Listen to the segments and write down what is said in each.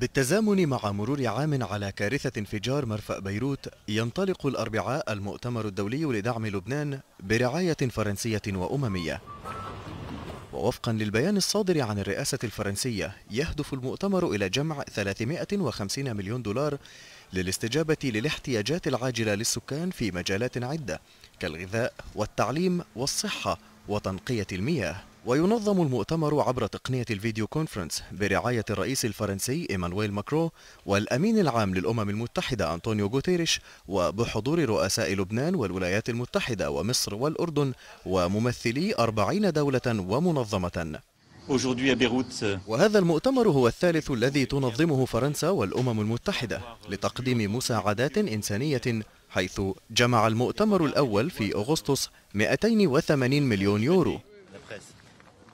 بالتزامن مع مرور عام على كارثة انفجار مرفأ بيروت ينطلق الأربعاء المؤتمر الدولي لدعم لبنان برعاية فرنسية وأممية ووفقا للبيان الصادر عن الرئاسة الفرنسية يهدف المؤتمر إلى جمع 350 مليون دولار للاستجابة للاحتياجات العاجلة للسكان في مجالات عدة كالغذاء والتعليم والصحة وتنقية المياه وينظم المؤتمر عبر تقنية الفيديو كونفرنس برعاية الرئيس الفرنسي إيمانويل ماكرو والأمين العام للأمم المتحدة أنطونيو غوتيريش وبحضور رؤساء لبنان والولايات المتحدة ومصر والأردن وممثلي أربعين دولة ومنظمة وهذا المؤتمر هو الثالث الذي تنظمه فرنسا والأمم المتحدة لتقديم مساعدات إنسانية حيث جمع المؤتمر الأول في أغسطس 280 مليون يورو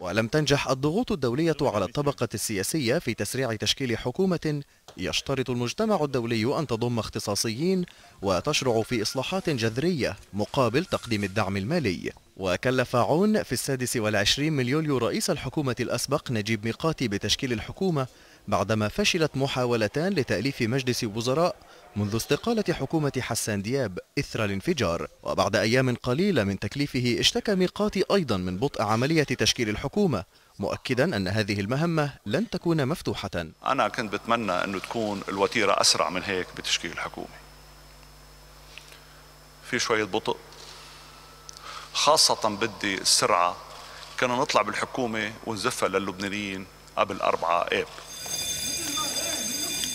ولم تنجح الضغوط الدولية على الطبقة السياسية في تسريع تشكيل حكومة يشترط المجتمع الدولي أن تضم اختصاصيين وتشرع في إصلاحات جذرية مقابل تقديم الدعم المالي وكلف عون في السادس والعشرين من يوليو رئيس الحكومة الأسبق نجيب ميقاتي بتشكيل الحكومة بعدما فشلت محاولتان لتأليف مجلس وزراء منذ استقالة حكومة حسان دياب إثر الانفجار وبعد أيام قليلة من تكليفه اشتكى ميقاتي أيضا من بطء عملية تشكيل الحكومة مؤكدا أن هذه المهمة لن تكون مفتوحة أنا كنت بتمنى أنه تكون الوتيرة أسرع من هيك بتشكيل الحكومة في شوية بطء خاصة بدي السرعة كنا نطلع بالحكومة ونزفها للبنانيين قبل 4 اب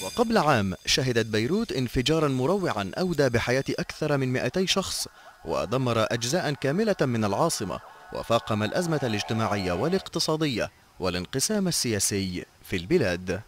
وقبل عام شهدت بيروت انفجارا مروعا أودى بحياة أكثر من 200 شخص ودمر أجزاء كاملة من العاصمة وفاقم الأزمة الاجتماعية والاقتصادية والانقسام السياسي في البلاد